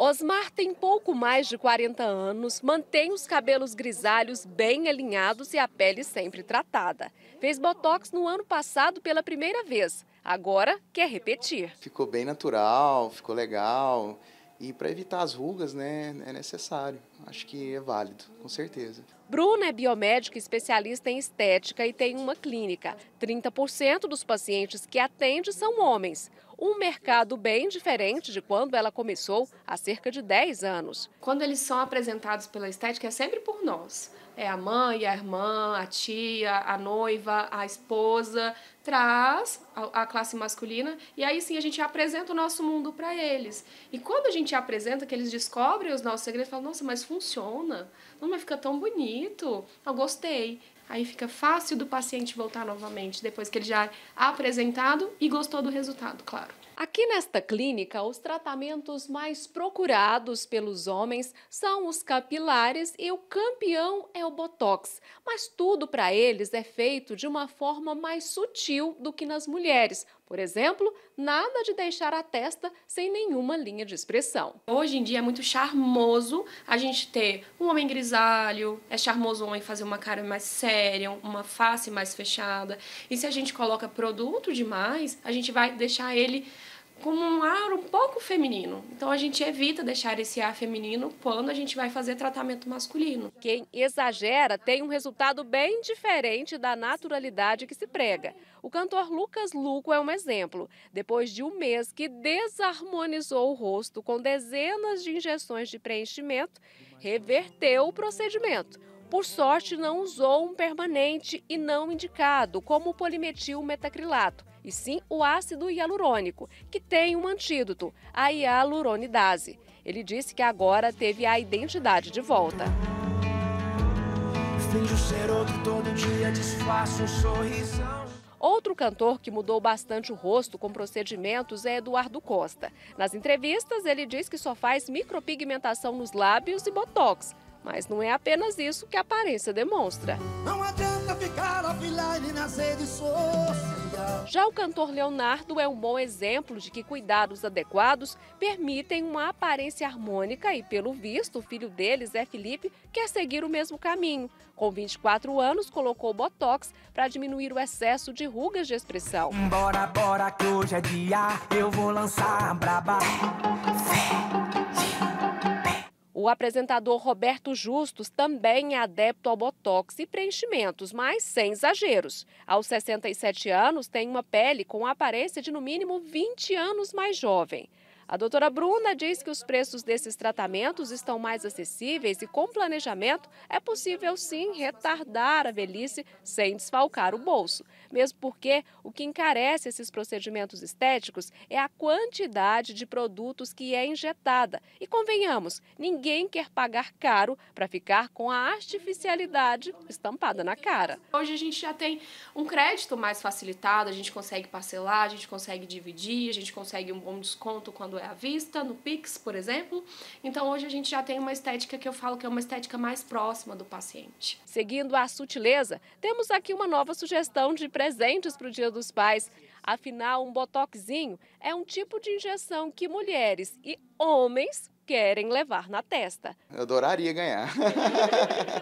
Osmar tem pouco mais de 40 anos, mantém os cabelos grisalhos bem alinhados e a pele sempre tratada. Fez botox no ano passado pela primeira vez. Agora quer repetir. Ficou bem natural, ficou legal. E para evitar as rugas, né, é necessário. Acho que é válido, com certeza. Bruna é biomédica especialista em estética e tem uma clínica. 30% dos pacientes que atende são homens. Um mercado bem diferente de quando ela começou, há cerca de 10 anos. Quando eles são apresentados pela estética, é sempre por nós é, a mãe, a irmã, a tia, a noiva, a esposa, traz a, a classe masculina e aí sim a gente apresenta o nosso mundo para eles. E quando a gente apresenta, que eles descobrem os nossos segredos, falam, nossa, mas funciona, não mas fica tão bonito, eu gostei. Aí fica fácil do paciente voltar novamente, depois que ele já é apresentado e gostou do resultado, claro. Aqui nesta clínica, os tratamentos mais procurados pelos homens são os capilares e o campeão é o botox, mas tudo para eles é feito de uma forma mais sutil do que nas mulheres, por exemplo, nada de deixar a testa sem nenhuma linha de expressão. Hoje em dia é muito charmoso a gente ter um homem grisalho, é charmoso o homem fazer uma cara mais séria, uma face mais fechada. E se a gente coloca produto demais, a gente vai deixar ele como um ar um pouco feminino. Então a gente evita deixar esse ar feminino quando a gente vai fazer tratamento masculino. Quem exagera tem um resultado bem diferente da naturalidade que se prega. O cantor Lucas Luco é um exemplo. Depois de um mês que desarmonizou o rosto com dezenas de injeções de preenchimento, reverteu o procedimento. Por sorte, não usou um permanente e não indicado, como o polimetil metacrilato e sim o ácido hialurônico, que tem um antídoto, a hialuronidase. Ele disse que agora teve a identidade de volta. outro Outro cantor que mudou bastante o rosto com procedimentos é Eduardo Costa. Nas entrevistas, ele diz que só faz micropigmentação nos lábios e botox. Mas não é apenas isso que a aparência demonstra. Não adianta ficar offline nas redes sociais. Já o cantor Leonardo é um bom exemplo de que cuidados adequados permitem uma aparência harmônica e, pelo visto, o filho dele, Zé Felipe, quer seguir o mesmo caminho. Com 24 anos, colocou botox para diminuir o excesso de rugas de expressão. Bora, bora, que hoje é dia, eu vou lançar braba. Fé, fé. O apresentador Roberto Justus também é adepto ao botox e preenchimentos, mas sem exageros. Aos 67 anos, tem uma pele com aparência de no mínimo 20 anos mais jovem. A doutora Bruna diz que os preços desses tratamentos estão mais acessíveis e, com planejamento, é possível sim retardar a velhice sem desfalcar o bolso. Mesmo porque o que encarece esses procedimentos estéticos é a quantidade de produtos que é injetada. E convenhamos, ninguém quer pagar caro para ficar com a artificialidade estampada na cara. Hoje a gente já tem um crédito mais facilitado, a gente consegue parcelar, a gente consegue dividir, a gente consegue um bom desconto quando é à vista, no Pix, por exemplo. Então hoje a gente já tem uma estética que eu falo que é uma estética mais próxima do paciente. Seguindo a sutileza, temos aqui uma nova sugestão de presentes para o Dia dos Pais. Afinal, um botoxinho é um tipo de injeção que mulheres e homens querem levar na testa. Eu adoraria ganhar.